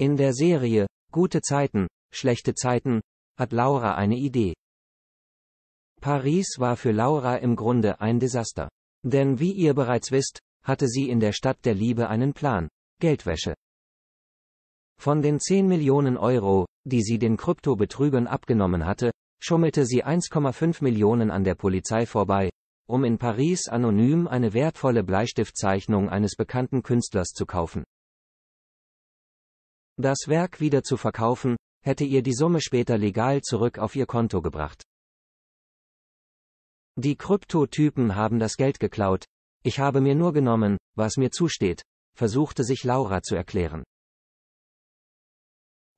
In der Serie Gute Zeiten, schlechte Zeiten hat Laura eine Idee. Paris war für Laura im Grunde ein Desaster. Denn wie ihr bereits wisst, hatte sie in der Stadt der Liebe einen Plan. Geldwäsche. Von den 10 Millionen Euro, die sie den Kryptobetrügern abgenommen hatte, schummelte sie 1,5 Millionen an der Polizei vorbei, um in Paris anonym eine wertvolle Bleistiftzeichnung eines bekannten Künstlers zu kaufen das Werk wieder zu verkaufen, hätte ihr die Summe später legal zurück auf ihr Konto gebracht. Die Kryptotypen haben das Geld geklaut, ich habe mir nur genommen, was mir zusteht, versuchte sich Laura zu erklären.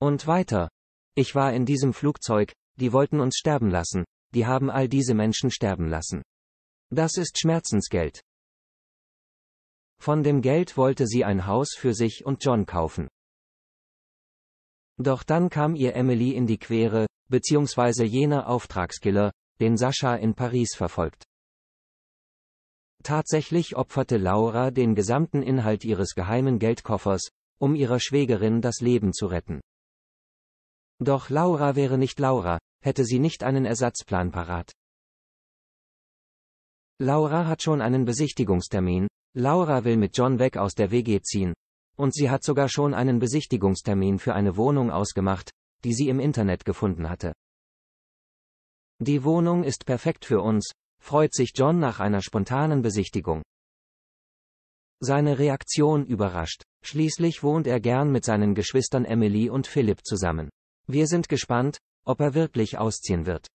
Und weiter. Ich war in diesem Flugzeug, die wollten uns sterben lassen, die haben all diese Menschen sterben lassen. Das ist Schmerzensgeld. Von dem Geld wollte sie ein Haus für sich und John kaufen. Doch dann kam ihr Emily in die Quere, beziehungsweise jener Auftragskiller, den Sascha in Paris verfolgt. Tatsächlich opferte Laura den gesamten Inhalt ihres geheimen Geldkoffers, um ihrer Schwägerin das Leben zu retten. Doch Laura wäre nicht Laura, hätte sie nicht einen Ersatzplan parat. Laura hat schon einen Besichtigungstermin, Laura will mit John weg aus der WG ziehen, und sie hat sogar schon einen Besichtigungstermin für eine Wohnung ausgemacht, die sie im Internet gefunden hatte. Die Wohnung ist perfekt für uns, freut sich John nach einer spontanen Besichtigung. Seine Reaktion überrascht. Schließlich wohnt er gern mit seinen Geschwistern Emily und Philipp zusammen. Wir sind gespannt, ob er wirklich ausziehen wird.